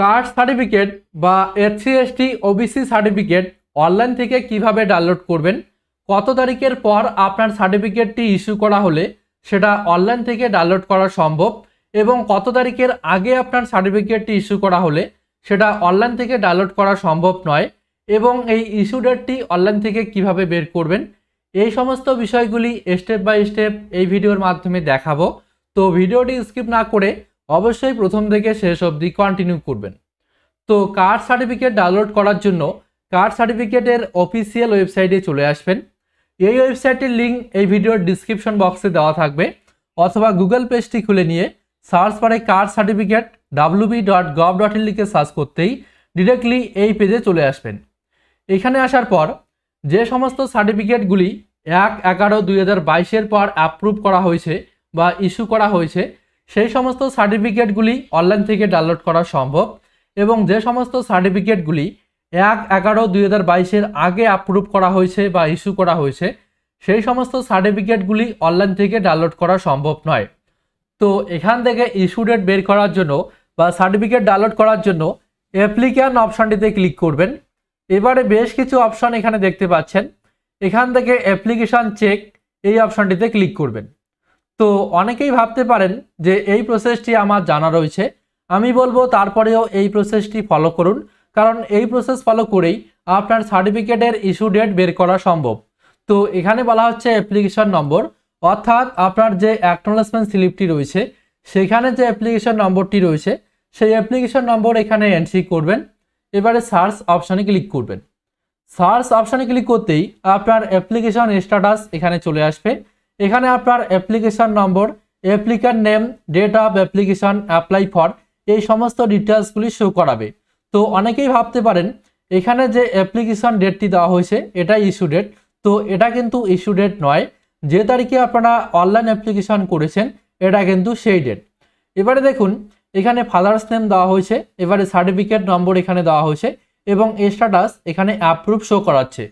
Card certificate বা SC OBC certificate online থেকে কিভাবে ডাউনলোড করবেন কত তারিখের পর আপনার সার্টিফিকেটটি ইস্যু করা হলে সেটা অনলাইন থেকে ডাউনলোড করা সম্ভব এবং কত তারিখের আগে আপনার সার্টিফিকেটটি ইস্যু করা হলে সেটা অনলাইন থেকে ডাউনলোড করা সম্ভব নয় এবং এই ইস্যু ডেটটি অনলাইন থেকে কিভাবে বের করবেন এই সমস্ত বিষয়গুলি স্টেপ বাই স্টেপ এই ভিডিওর মাধ্যমে দেখাবো তো ভিডিওটি স্কিপ না করে অবশ্যই প্রথম থেকে শেষ অবধি কন্টিনিউ করবেন তো কার্ড সার্টিফিকেট ডাউনলোড করার জন্য কার্ড সার্টিফিকেটের অফিসিয়াল ওয়েবসাইটে চলে আসবেন এই ওয়েবসাইটের লিঙ্ক এই ভিডিওর ডিসক্রিপশন বক্সে দেওয়া থাকবে অথবা গুগল পেজটি খুলে নিয়ে সার্চ পারে card certificate WB dot gov dot in লিখে সার্চ করতেই ডিরেক্টলি এই পেজে চলে আসবেন এখানে আসার পর যে সমস্ত সার্টিফিকেটগুলি এক এগারো দুই হাজার বাইশের পর অ্যাপ্রুভ করা হয়েছে বা ইস্যু করা হয়েছে সেই সমস্ত সার্টিফিকেটগুলি অনলাইন থেকে ডাউনলোড করা সম্ভব এবং যে সমস্ত সার্টিফিকেটগুলি এক এগারো দুই হাজার বাইশের আগে আপ্রুভ করা হয়েছে বা ইস্যু করা হয়েছে সেই সমস্ত সার্টিফিকেটগুলি অনলাইন থেকে ডাউনলোড করা সম্ভব নয় তো এখান থেকে ইস্যু ডেট বের করার জন্য বা সার্টিফিকেট ডাউনলোড করার জন্য অ্যাপ্লিক্যান অপশানটিতে ক্লিক করবেন এবারে বেশ কিছু অপশান এখানে দেখতে পাচ্ছেন এখান থেকে অ্যাপ্লিকেশান চেক এই অপশানটিতে ক্লিক করবেন তো অনেকেই ভাবতে পারেন যে এই প্রসেসটি আমার জানা রয়েছে আমি বলবো তারপরেও এই প্রসেসটি ফলো করুন কারণ এই প্রসেস ফলো করেই আপনার সার্টিফিকেটের ইস্যু ডেট বের করা সম্ভব তো এখানে বলা হচ্ছে অ্যাপ্লিকেশন নম্বর অর্থাৎ আপনার যে অ্যাকনোলেজমেন্ট স্লিপটি রয়েছে সেখানে যে অ্যাপ্লিকেশন নম্বরটি রয়েছে সেই অ্যাপ্লিকেশন নম্বর এখানে এন্ট্রি করবেন এবারে সার্চ অপশানে ক্লিক করবেন সার্চ অপশানে ক্লিক করতেই আপনার অ্যাপ্লিকেশন স্ট্যাটাস এখানে চলে আসবে এখানে আপনার application number applicant name date of application apply for এই সমস্ত ডিটেলসগুলি শো করাবে তো অনেকেই ভাবতে পারেন এখানে যে অ্যাপ্লিকেশান ডেটটি দেওয়া হয়েছে এটা ইস্যু ডেট তো এটা কিন্তু ইস্যু ডেট নয় যে তারিখে আপনারা অনলাইন অ্যাপ্লিকেশান করেছেন এটা কিন্তু সেই ডেট এবারে দেখুন এখানে ফাদার্স নেম দেওয়া হয়েছে এবারে সার্টিফিকেট নম্বর এখানে দেওয়া হয়েছে এবং স্ট্যাটাস এখানে অ্যাপ্রুভ শো করাচ্ছে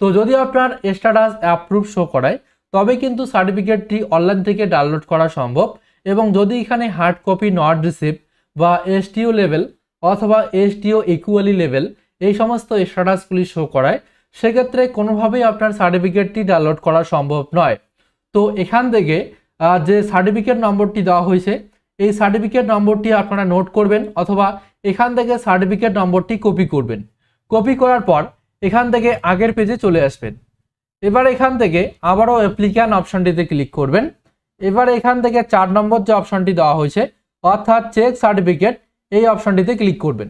তো যদি আপনার স্ট্যাটাস অ্যাপ্রুভ শো করায় তবে কিন্তু সার্টিফিকেটটি অনলাইন থেকে ডাউনলোড করা সম্ভব এবং যদি এখানে হার্ড কপি নট রিসিভ বা এসটিও লেভেল অথবা এসটিও ইকুয়ালি লেভেল এই সমস্ত স্ট্যাটাসগুলি শো করায় সেক্ষেত্রে কোনোভাবেই আপনার সার্টিফিকেটটি ডাউনলোড করা সম্ভব নয় তো এখান থেকে যে সার্টিফিকেট নম্বরটি দেওয়া হয়েছে এই সার্টিফিকেট নম্বরটি আপনারা নোট করবেন অথবা এখান থেকে সার্টিফিকেট নম্বরটি কপি করবেন কপি করার পর এখান থেকে আগের পেজে চলে আসবেন এবার এখান থেকে আবারও অ্যাপ্লিক্যান অপশনটিতে ক্লিক করবেন এবার এখান থেকে চার নম্বর যে অপশনটি দেওয়া হয়েছে অর্থাৎ চেক সার্টিফিকেট এই অপশনটিতে ক্লিক করবেন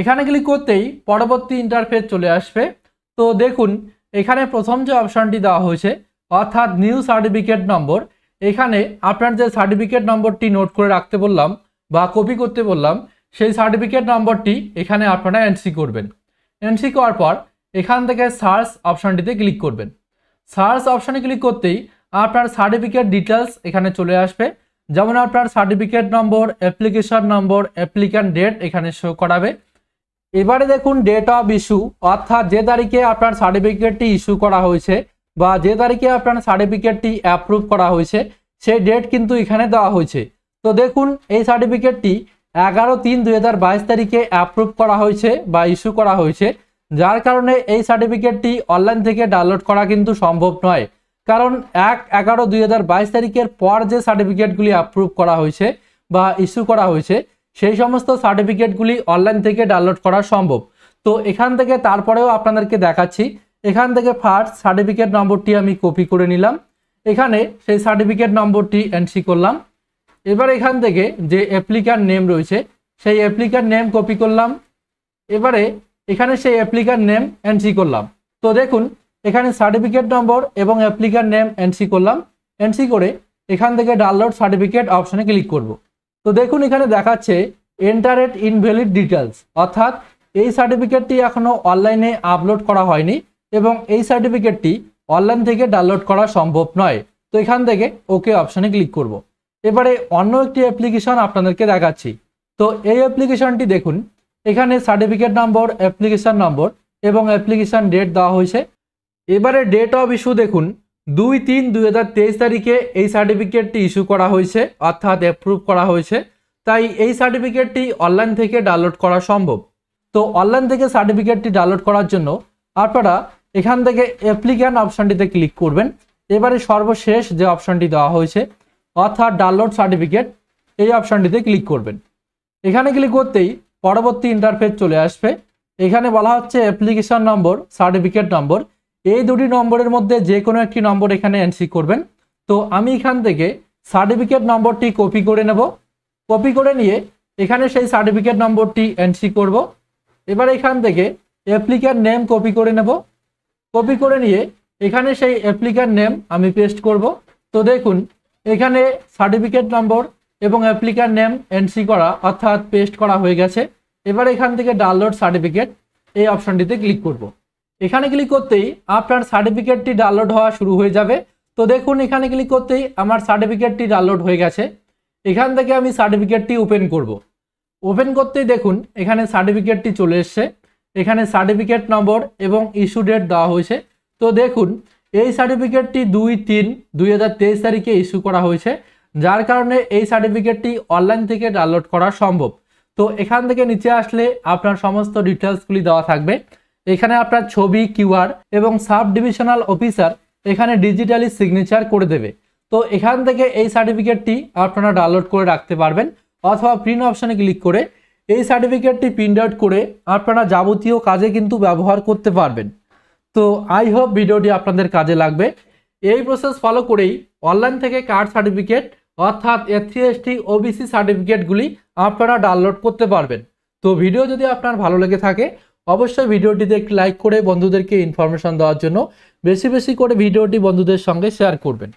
এখানে ক্লিক করতেই পরবর্তী ইন্টারফেস চলে আসবে তো দেখুন এখানে প্রথম যে অপশনটি দেওয়া হয়েছে অর্থাৎ নিউ সার্টিফিকেট নম্বর এখানে আপনার যে সার্টিফিকেট নম্বরটি নোট করে রাখতে বললাম বা কপি করতে বললাম সেই সার্টিফিকেট নম্বরটি এখানে আপনারা এনসি করবেন এনসি করার পর এখান থেকে সার্চ অপশানটিতে ক্লিক করবেন সার্চ অপশানে ক্লিক করতেই আপনার সার্টিফিকেট ডিটেলস এখানে চলে আসবে যেমন আপনার certificate number application number applicant date এখানে শো করাবে এবারে দেখুন ডেট অফ ইস্যু অর্থাৎ যে তারিখে আপনার সার্টিফিকেটটি ইস্যু করা হয়েছে বা যে তারিখে আপনার সার্টিফিকেটটি অ্যাপ্রুভ করা হয়েছে সেই ডেট কিন্তু এখানে দেওয়া হয়েছে তো দেখুন এই সার্টিফিকেটটি এগারো তিন দুই তারিখে অ্যাপ্রুভ করা হয়েছে বা ইস্যু করা হয়েছে যার কারণে এই সার্টিফিকেটটি অনলাইন থেকে ডাউনলোড করা কিন্তু সম্ভব নয় কারণ এক এগারো দুই তারিখের পর যে সার্টিফিকেটগুলি অ্যাপ্রুভ করা হয়েছে বা ইস্যু করা হয়েছে সেই সমস্ত সার্টিফিকেটগুলি অনলাইন থেকে ডাউনলোড করা সম্ভব তো এখান থেকে তারপরেও আপনাদেরকে দেখাচ্ছি এখান থেকে ফার্স্ট সার্টিফিকেট নম্বরটি আমি কপি করে নিলাম এখানে সেই সার্টিফিকেট নম্বরটি এন্ট্রি করলাম এবার এখান থেকে যে অ্যাপ্লিকার নেম রয়েছে সেই অ্যাপ্লিকার নেম কপি করলাম এবারে এখানে সেই অ্যাপ্লিকার নেম এন্ট্রি করলাম তো দেখুন এখানে সার্টিফিকেট নম্বর এবং অ্যাপ্লিকার নেম এন্ট্রি করলাম এন্ট্রি করে এখান থেকে ডাউনলোড সার্টিফিকেট অপশানে ক্লিক করব। তো দেখুন এখানে দেখাচ্ছে এন্টারেট ইনভ্যালিড ডিটেলস অর্থাৎ এই সার্টিফিকেটটি এখনও অনলাইনে আপলোড করা হয়নি এবং এই সার্টিফিকেটটি অনলাইন থেকে ডাউনলোড করা সম্ভব নয় তো এখান থেকে ওকে অপশানে ক্লিক করব। এবারে অন্য একটি অ্যাপ্লিকেশন আপনাদেরকে দেখাচ্ছি তো এই অ্যাপ্লিকেশনটি দেখুন এখানে সার্টিফিকেট নম্বর অ্যাপ্লিকেশান নম্বর এবং অ্যাপ্লিকেশান ডেট দেওয়া হয়েছে এবারে ডেট অফ ইস্যু দেখুন দুই তিন দুই তারিখে এই সার্টিফিকেটটি ইস্যু করা হয়েছে অর্থাৎ অ্যাপ্রুভ করা হয়েছে তাই এই সার্টিফিকেটটি অনলাইন থেকে ডাউনলোড করা সম্ভব তো অনলাইন থেকে সার্টিফিকেটটি ডাউনলোড করার জন্য আপনারা এখান থেকে অ্যাপ্লিক্যান অপশানটিতে ক্লিক করবেন এবারে সর্বশেষ যে অপশানটি দেওয়া হয়েছে অর্থাৎ ডাউনলোড সার্টিফিকেট এই অপশানটিতে ক্লিক করবেন এখানে ক্লিক করতেই পরবর্তী ইন্টারফেস চলে আসবে এখানে বলা হচ্ছে অ্যাপ্লিকেশন নম্বর সার্টিফিকেট নম্বর এই দুটি নম্বরের মধ্যে যে কোনো একটি নম্বর এখানে এন্ট্রি করবেন তো আমি এখান থেকে সার্টিফিকেট নম্বরটি কপি করে নেব কপি করে নিয়ে এখানে সেই সার্টিফিকেট নম্বরটি এন্ট্রি করব এবার এখান থেকে অ্যাপ্লিকার নেম কপি করে নেব কপি করে নিয়ে এখানে সেই অ্যাপ্লিকার নেম আমি পেস্ট করব তো দেখুন এখানে সার্টিফিকেট নম্বর এবং অ্যাপ্লিকার নেম এন্ট্রি করা অর্থাৎ পেস্ট করা হয়ে গেছে এবার এখান থেকে ডাউনলোড সার্টিফিকেট এই অপশনটিতে ক্লিক করব। এখানে ক্লিক করতেই আপনার সার্টিফিকেটটি ডাউনলোড হওয়া শুরু হয়ে যাবে তো দেখুন এখানে ক্লিক করতেই আমার সার্টিফিকেটটি ডাউনলোড হয়ে গেছে এখান থেকে আমি সার্টিফিকেটটি ওপেন করব। ওপেন করতেই দেখুন এখানে সার্টিফিকেটটি চলে এসছে এখানে সার্টিফিকেট নম্বর এবং ইস্যু ডেট দেওয়া হয়েছে তো দেখুন এই সার্টিফিকেটটি দুই তিন দুই তারিখে ইস্যু করা হয়েছে যার কারণে এই সার্টিফিকেটটি অনলাইন থেকে ডাউনলোড করা সম্ভব তো এখান থেকে নিচে আসলে আপনার সমস্ত ডিটেলসগুলি দেওয়া থাকবে এখানে আপনার ছবি কিউআর এবং সাব ডিভিশনাল অফিসার এখানে ডিজিটালি সিগনেচার করে দেবে তো এখান থেকে এই সার্টিফিকেটটি আপনারা ডাউনলোড করে রাখতে পারবেন অথবা প্রিন্ট অপশানে ক্লিক করে এই সার্টিফিকেটটি প্রিন্ট আউট করে আপনারা যাবতীয় কাজে কিন্তু ব্যবহার করতে পারবেন তো আই হোপ ভিডিওটি আপনাদের কাজে লাগবে এই প্রসেস ফলো করেই অনলাইন থেকে কার্ড সার্টিফিকেট অর্থাৎ এসটি ওবিসি সার্টিফিকেটগুলি আপনারা ডাউনলোড করতে পারবেন তো ভিডিও যদি আপনার ভালো লেগে থাকে অবশ্যই ভিডিওটিতে একটি লাইক করে বন্ধুদেরকে ইনফরমেশন দেওয়ার জন্য বেশি বেশি করে ভিডিওটি বন্ধুদের সঙ্গে শেয়ার করবেন